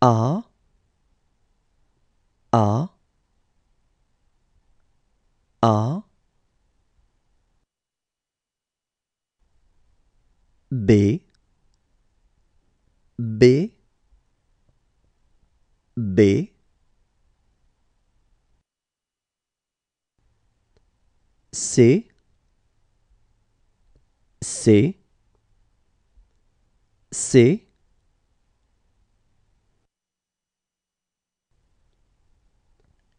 A A A B B B C C C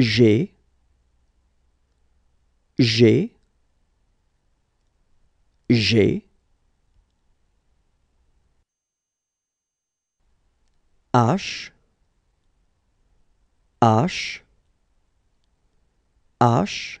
G G G H H H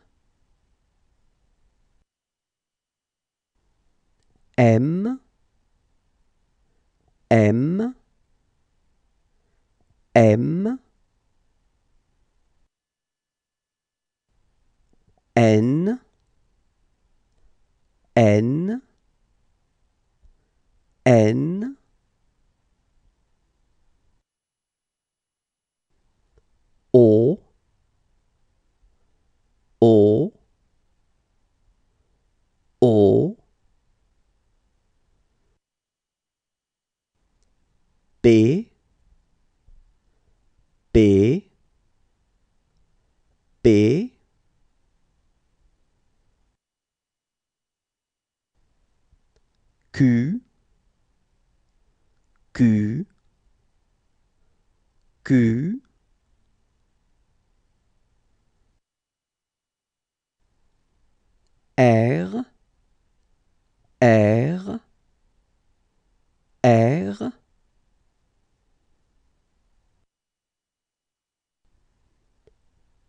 M, M, M, N, N, N, B B B Q Q Q R R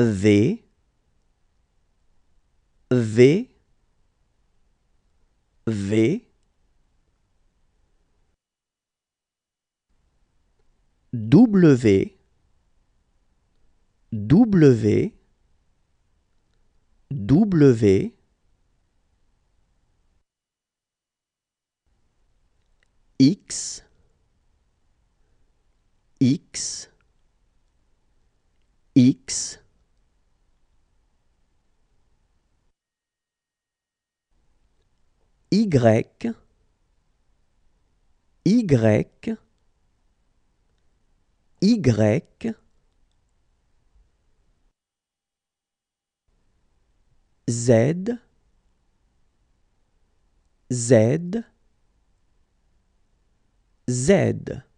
V V V W W W X X X Y, Y, Y, Z, Z, Z.